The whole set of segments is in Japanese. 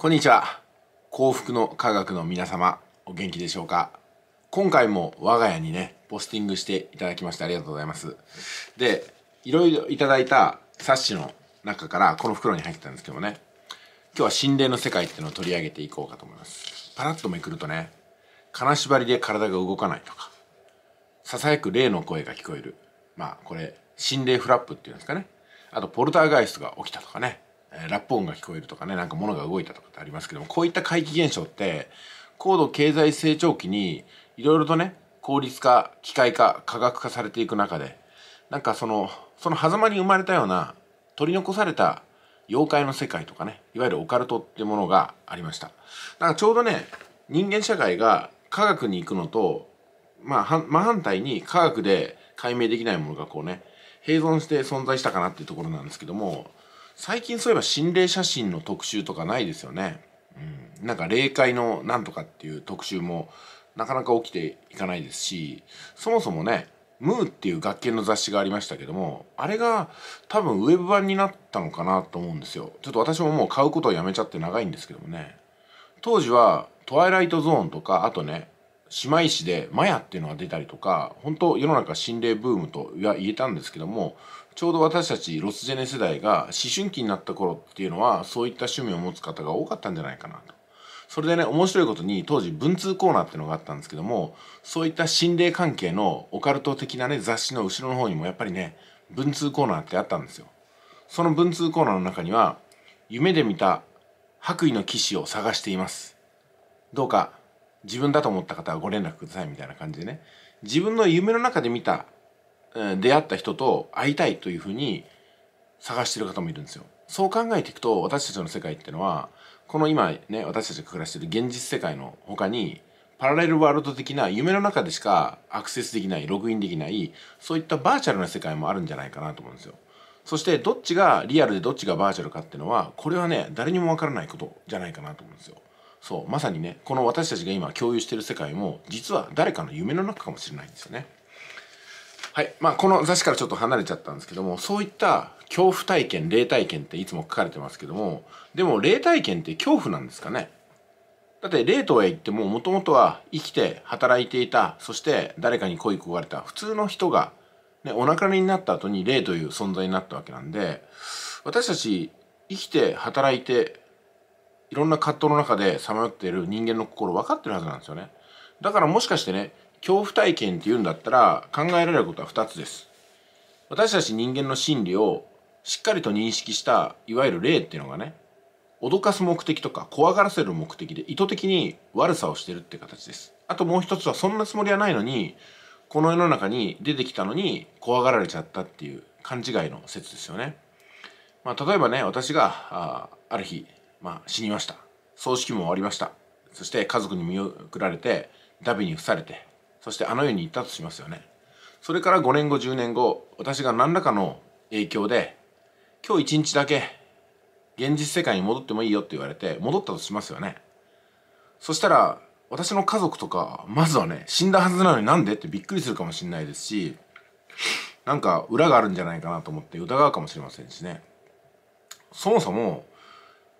こんにちは幸福の科学の皆様お元気でしょうか今回も我が家にねポスティングしていただきましてありがとうございますでいろいろいただいた冊子の中からこの袋に入ってたんですけどもね今日は心霊の世界っていうのを取り上げていこうかと思いますパラッとめくるとね金縛りで体が動かないとかささやく霊の声が聞こえるまあこれ心霊フラップっていうんですかねあとポルターガイストが起きたとかねラップ音が聞こえるとかねなんか物が動いたとかってありますけどもこういった怪奇現象って高度経済成長期にいろいろとね効率化機械化科学化されていく中でなんかそのその狭間に生まれたような取り残された妖怪の世界とかねいわゆるオカルトっていうものがありましただからちょうどね人間社会が科学に行くのと、まあ、真反対に科学で解明できないものがこうね併存して存在したかなっていうところなんですけども最近そういえば心霊写真の特集とかないですよね。うん、なんか霊界のなんとかっていう特集もなかなか起きていかないですし、そもそもね、ムーっていう学研の雑誌がありましたけども、あれが多分ウェブ版になったのかなと思うんですよ。ちょっと私ももう買うことをやめちゃって長いんですけどもね。当時はトワイライトゾーンとか、あとね、姉妹誌でマヤっていうのが出たりとか本当世の中心霊ブームとは言えたんですけどもちょうど私たちロスジェネ世代が思春期になった頃っていうのはそういった趣味を持つ方が多かったんじゃないかなと。それでね、面白いことに当時文通コーナーっていうのがあったんですけども、そういった心霊関係のオカルト的なね、雑誌の後ろの方にもやっぱりね、文通コーナーってあったんですよ。その文通コーナーの中には、夢で見た白衣の騎士を探しています。どうか自分だと思った方はご連絡くださいみたいな感じでね自分の夢の中で見た、出会った人と会いたいというふうに探してる方もいるんですよそう考えていくと私たちの世界ってのはこの今ね私たちが暮らしてる現実世界の他にパラレルワールド的な夢の中でしかアクセスできないログインできないそういったバーチャルな世界もあるんじゃないかなと思うんですよそしてどっちがリアルでどっちがバーチャルかっていうのはこれはね誰にもわからないことじゃないかなと思うんですよそうまさにねこの私たちが今共有してる世界も実は誰かの夢の中かもしれないんですよね。はいまあ、この雑誌からちょっと離れちゃったんですけどもそういった恐怖体験霊体験っていつも書かれてますけどもでも霊体験って恐怖なんですかねだって霊とは言ってももともとは生きて働いていたそして誰かに恋焦がれた普通の人が、ね、お亡くなりになった後に霊という存在になったわけなんで私たち生きて働いていろんな葛藤の中でさまよっている人間の心分かってるはずなんですよねだからもしかしてね恐怖体験っていうんだったら考えられることは2つです私たち人間の心理をしっかりと認識したいわゆる霊っていうのがね脅かす目的とか怖がらせる目的で意図的に悪さをしてるって形ですあともう一つはそんなつもりはないのにこの世の中に出てきたのに怖がられちゃったっていう勘違いの説ですよねまあ例えばね私があある日まあ、死にました葬式も終わりましたそして家族に見送られてダビに付されてそしてあの世に行ったとしますよねそれから5年後10年後私が何らかの影響で今日1日だけ現実世界に戻ってもいいよって言われて戻ったとしますよねそしたら私の家族とかまずはね死んだはずなのになんでってびっくりするかもしれないですしなんか裏があるんじゃないかなと思って疑うかもしれませんしねそもそも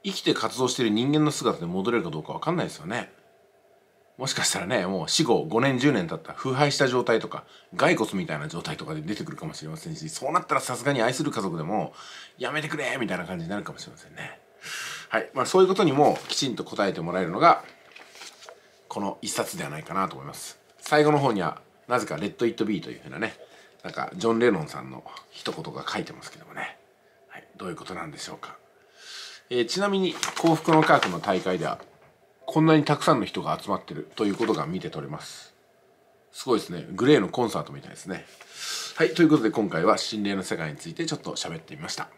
生きて活動している人間の姿で戻れるかどうか分かんないですよねもしかしたらねもう死後5年10年経った腐敗した状態とか骸骨みたいな状態とかで出てくるかもしれませんしそうなったらさすがに愛する家族でもやめてくれみたいな感じになるかもしれませんねはいまあそういうことにもきちんと答えてもらえるのがこの一冊ではないかなと思います最後の方にはなぜか「レッド・イット・ビー」というふうなねなんかジョン・レノンさんの一言が書いてますけどもね、はい、どういうことなんでしょうかえー、ちなみに幸福の科学の大会ではこんなにたくさんの人が集まってるということが見て取れますすごいですねグレーのコンサートみたいですねはいということで今回は心霊の世界についてちょっと喋ってみました